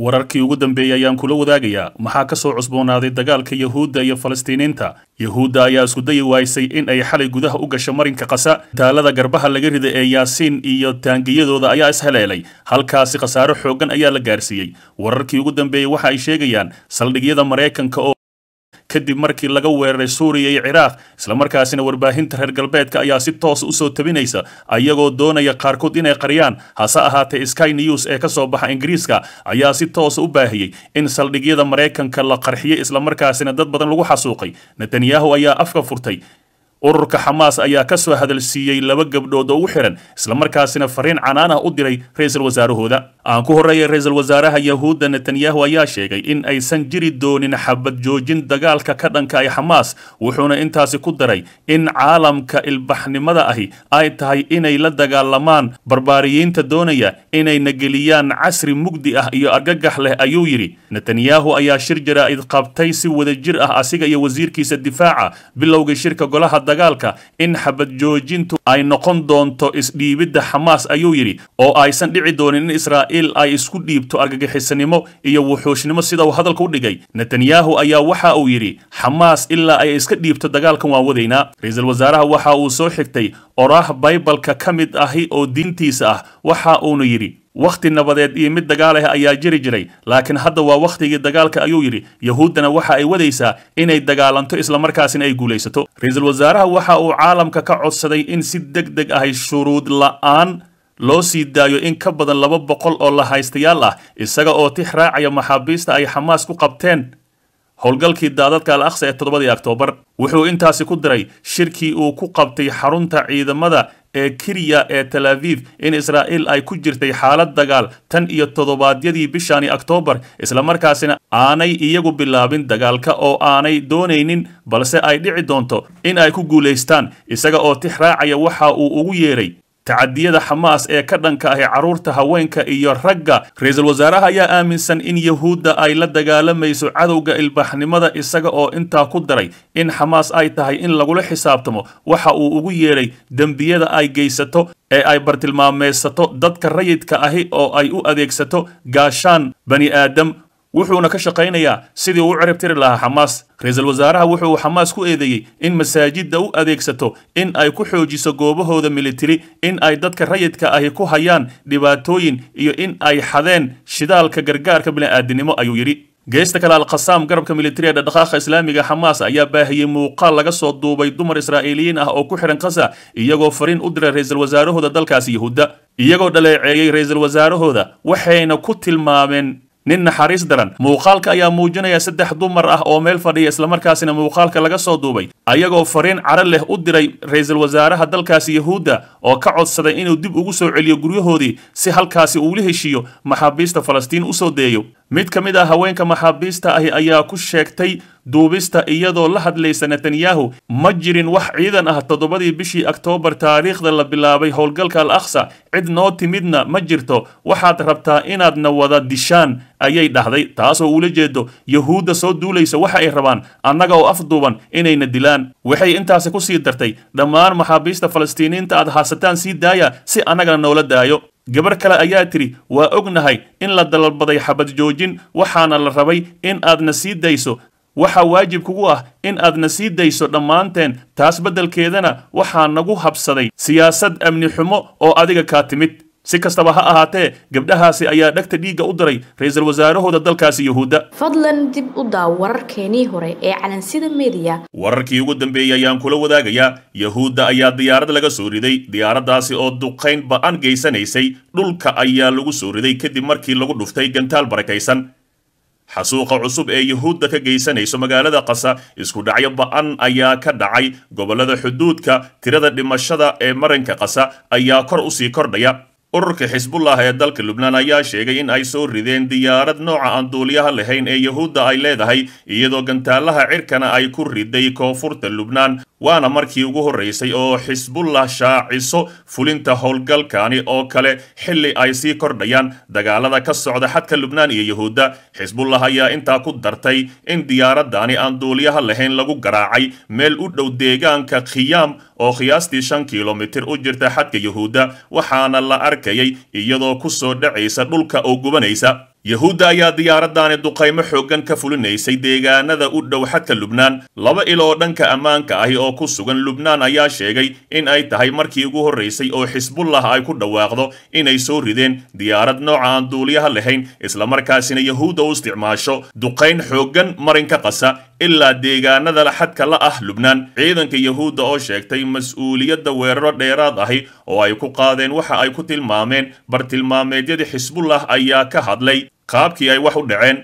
wararkii ugu dambeeyey ayaan kula wadaagayaa maxaa ka soo cusboonaaday dagaalka yahuudda iyo falastiiniinta yahuudda ayaa isku dayi waaysay in ay xalay gudaha u gasho marinka qasa taalada garbaha laga rida ee yaasiin iyo taangiyadooda ayaa isheleelay halkaasi khasaaro xooggan ayaa la gaarsiiyey wararkii ugu dambeeyey waxa ay sheegayaan saldhigyada maraykanka oo kadib markii laga weeraray suuriya iyo ciraaq islamarkaasina warbaahinta reer galbeedka ayaa si toos usoo tebinaysa ayagoo doonaya qaarkood inay qariyaan hase ahaatee sky news ee kasoo baxa ingiriiska ayaa si toosa u baahiyey in saldhigyada maraykanka la qarxiyey islamarkaasina dad badan lagu xasuuqay netanyahu ayaa afka furtay ururka xamaas ayaa ka soo hadalsiiyey laba gabdhood oo u xihan islamarkaasina fariin canaan ah u diray ra-iisul wasaarahooda aan ku horreeya ra-iisul wasaaraha yahuudda netanyahu ayaa sheegay in aysan jiri doonin xabad joojin dagaalka ka dhanka ay xamaas wuxuuna intaasi ku daray in caalamka ilbaxnimada ahi ay tahay inay la dagaalamaan barbaariyiinta doonaya inay nageliyaan casri mugdi ah iyo argagax leh ayuu yidhi netanyahu ayaa shir jaraa'id qabtay si wada jir ah asiga iyo wasiirkiisa difaaca bilowgii shirka golaha dagaalka in xabad joojintu ay noqon doonto isdhiibidda xamaas ayuu yidhi oo aysan dhici doonin in israa'iil ay isku dhiibto argagixisanimo iyo wuxuushnimo sida uu hadalka u dhigay netanyahu ayaa waxa uu yidhi xamaas ilaa ay iska dhiibto dagaalkan waan wadaynaa ra-iisul wasaaraha waxa uu soo xigtay oraah baybalka ka mid ahi oo diintiisa ah waxa uuna yidhi wakhti nabadeed iyo mid dagaal ah ayaa jiri jiray laakiin hadda waa wakhtigii dagaalka ayuu yidhi yahuuddana waxa ay wadaysaa inay dagaalanto isla markaasina ay guulaysato ra-iisul wasaaraha waxa uu caalamka ka codsaday in si deg deg ahay shuruud la'aan loo sii daayo in ka badan laba boqol oo la haystayaal ah isaga oo tix raacaya maxaabiista ay xamaas ku qabteen howlgalkii daadadka al akhsa ee toddobadii oktoobar wuxuu intaasi ku diray shirkii uu ku qabtay xarunta ciidamada ee kiriya ee tel aviv in israa'iil ay ku jirtay xaalad dagaal tan iyo toddobaadyadii bishani oktoobar islamarkaasina aanay iyagu bilaabin dagaalka oo aanay doonaynin balse ay dhici doonto in ay ku guulaystaan isaga oo tix raacaya waxa uu ugu yeedhay tacadiyada xamaas ee ka dhanka ahi carruurta haweenka iyo ragga ra-iisul wasaaraha ayaa aaminsan in yahuudda ay la dagaalamayso cadowga ilbaxnimada isaga oo intaa ku daray in xamaas ay tahay in lagula xisaabtamo waxa uu ugu yeedhay dembiyada ay geysato ee ay bartilmaameysato dadka rayidka ahi oo ay u adeegsato gaashaan bani aadam wuxuuna ka shaqaynayaa sidii uu u cirib tiri lahaa xamaas ra-iisul wasaaraha wuxuu xamaas ku eedeeyey in masaajidda u adeegsato in ay ku xoojiso goobahooda militari in ay dadka rayidka ahi ku hayaan dhibaatooyin iyo in ay xadeen shidaalka gargaarka bini'aadinimo ayuu yidhi geesta kale alkhasaam garabka militari ee dhadhaqaaqa islaamiga xamaas ayaa baahiyey muuqaal laga soo duubay dumar israa'iiliyiin ah oo ku xidhan khasa iyagoo fariin u diray ra-iisul wasaarahooda dalkaasi yahuudda iyagoo dhaleeceeyey ra-iisul wasaarahooda waxayna ku tilmaameen nin naxariis daran muuqaalka ayaa muujinaya saddex dumar ah oo meel fadhiya islamarkaasina muuqaalka laga soo duubay ayagoo fariin cadho leh u diray ra-iisul wasaaraha dalkaasi yahuudda oo ka codsaday inuu dib ugu soo celiyo guryahoodii si halkaasi uula heshiiyo maxaabiista falastiin u soo deeyo mid ka mid ah haweenka maxaabiista ahi ayaa ku sheegtay duubista iyadoo la hadlaysa netanyahu ma jirin wax ciidan ah toddobadii bishii oktoobar taariikhda la bilaabay howlgalka al aksa cid noo timidna ma jirto waxaad rabtaa inaadna wada dishaan ayay dhahday taasoo uula jeedo yahuudda soo duulaysa waxa ay rabaan annaga oo af duuban inayna dilaan waxay intaasi ku sii dartay dhammaan maxaabiista falastiiniinta aad haasataan sii daaya si annagana noola daayo gabarh kale ayaa tidhi waa ognahay in la dalalbaday xabad joojin waxaana la rabay in aadna sii dayso waxaa waajib kugu ah in aadna sii dayso dhammaanteen taas beddelkeedana waxaa nagu habsaday siyaasad amni xumo oo adiga kaa timid si kastaba ha ahaatee gabdhahaasi ayaa dhagta dhiigga u diray ra-iisul wasaarahooda dalkaasi yuhuudda fadlan dib u daaw wararkeenii hore ee calansida mediya wararkii ugu dambeeyey ayaan kula wadaagayaa yahuudda ayaa diyaarad laga soo riday diyaaraddaasi oo duqayn ba'an geysanaysay dhulka ayaa lagu soo riday kadib markii lagu dhuftay gantaal barakaysan xasuuqa cusub ee yuhuudda ka geysanayso magaalada qasa isku dhacyo ba'an ayaa ka dhacay gobollada xuduudka tirada dhimashada ee maranka qasa ayaa kor usii kordhaya ururka xisbullah ee dalka lubnaan ayaa sheegay in ay soo rideen diyaarad nooca aan duuliyaha lahayn ee yahuudda ay leedahay iyadoo gantaalaha cirkana ay ku riday koonfurta lubnaan waana markii ugu horraysay oo xisbullah shaaciso fulinta howlgalkani oo kale xilli ay sii kordhayaan dagaalada ka socda xadka lubnaan iyo yahuudda xisbullah ayaa intaa ku dartay in diyaaradaani aan duuliyaha lahayn lagu garaacay meel u dhow deegaanka khiyaam oo khiyaastii shan kilomitir u jirta xadka yuhuudda waxaana la arkayay iyadoo ku soo dhacaysa dhulka oo gubanaysa yahuudda ayaa diyaaraddaani duqaymo xooggan ka fulinaysay deegaanada u dhow xadka lubnaan laba il dhanka ammaanka ahi oo ku sugan lubnaan ayaa sheegay in ay tahay markii ugu horraysay oo xisbullah ay ku dhawaaqdo inay soo rideen diyaarad nooca aan duuliyaha lahayn isla markaasina yahuudda u isticmaasho duqayn xooggan marinka qasa ilaa deegaanada xadka la ah lubnaan ciidanka yahuudda oo sheegtay mas-uuliyadda weeraro dheeraad ahi oo ay ku qaadeen waxa ay ku tilmaameen bartilmaameedyada xisbullah ayaa ka hadlay qaabkii ay wax u dhaceen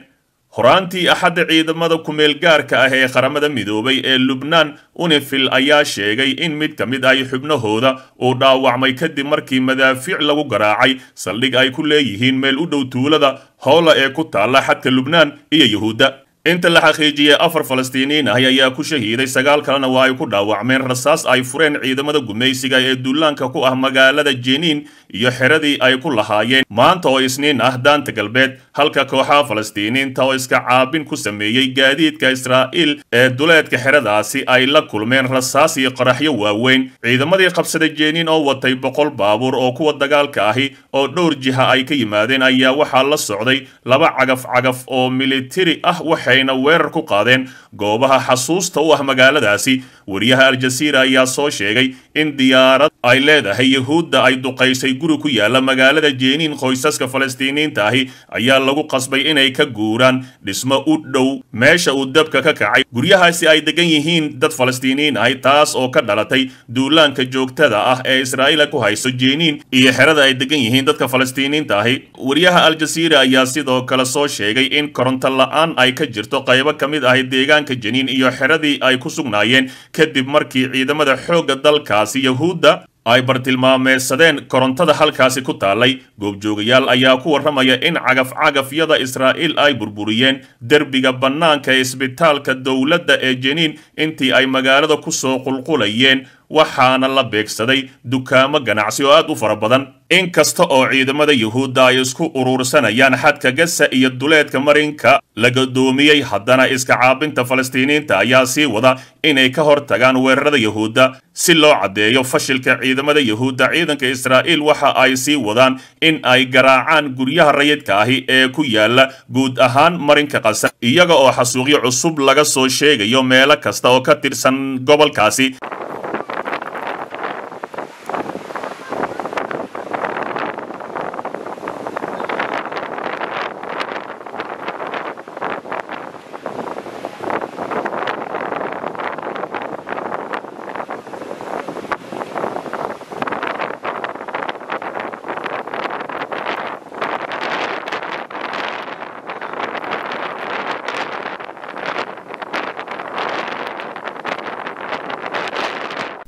horaantii axadda ciidamada ku meelgaarka ah ee qaramada midoobay ee lubnaan unifil ayaa sheegay in mid ka mid ay xubnahooda uu dhaawacmay kadib markii madaafiic lagu garaacay saldhig ay ku leeyihiin meel u dhow tuulada howla ee ku taalla xadka lubnaan iyo yuhuudda inta la xaqiijiyey afar falastiiniin ahi ayaa ku shahiiday sagaal kalena waa ay ku dhaawacmeen rasaas ay fureen ciidamada gumaysiga ee duulaanka ku ah magaalada jeniin iyo xeradii ay ku lahaayeen maanta oo isniin ah daanta galbeed halka kooxaha falastiiniinta oo iska caabin ku sameeyey gaadiidka israa'iil ee duleedka xeradaasi ay la kulmeen rasaas iyo qaraxyo waaweyn ciidamadii qabsada jeeniin oo watay boqol baabuur oo kuwa dagaalka ahi oo dhowr jiha ay ka yimaadeen ayaa waxaa la socday laba cagaf cagaf oo militari ah waxayna weerar ku qaadeen goobaha xasuusta u ah magaaladaasi wariyaha aljaziira ayaa soo sheegay in diyaarad ay leedahay yahuudda ay duqaysay guri ku yaalla magaalada jeniin qoysaska falastiiniinta ahi ayaa lagu qasbay inay ka guuraan dhismo u dhow meesha uu dabka ka kacay guryahaasi ay degan yihiin dad falastiiniin ahi taas oo ka dhalatay duulaanka joogtada ah ee israa'iila ku hayso jeeniin iyo xerada ay degan yihiin dadka falastiiniinta ahi wariyaha aljasiira ayaa sidoo kale soo sheegay in koronto la'aan ay ka jirto qaybo ka mid ahi deegaanka jeniin iyo xeradii ay ku sugnaayeen kadib markii ciidamada xoogga dalkaasi yahuudda ay bartilmaameedsadeen korontada halkaasi ku taallay goobjoogayaal ayaa ku warramaya in cagaf-cagafyada israa'iil ay burburiyeen derbiga bannaanka ee isbitaalka dowladda ee jeniin intii ay magaalada ku soo qulqulayeen waxaana la beegsaday dukaamo ganacsi oo aad u fara badan inkasta oo ciidamada yuhuudda ay isku uruursanayaan xadka gasa iyo duleedka marinka la gadoomiyey haddana iska caabinta falastiiniinta ayaa sii wada inay ka hortagaan weerarada yuhuudda si loo caddeeyo fashilka ciidamada yuhuudda ciidanka israa'iil waxa ay sii wadaan in ay garaacaan guryaha rayidka ahi ee ku yaala guud ahaan marinka qasa iyaga oo xasuuqyo cusub laga soo sheegayo meelo kasta oo ka tirsan gobolkaasi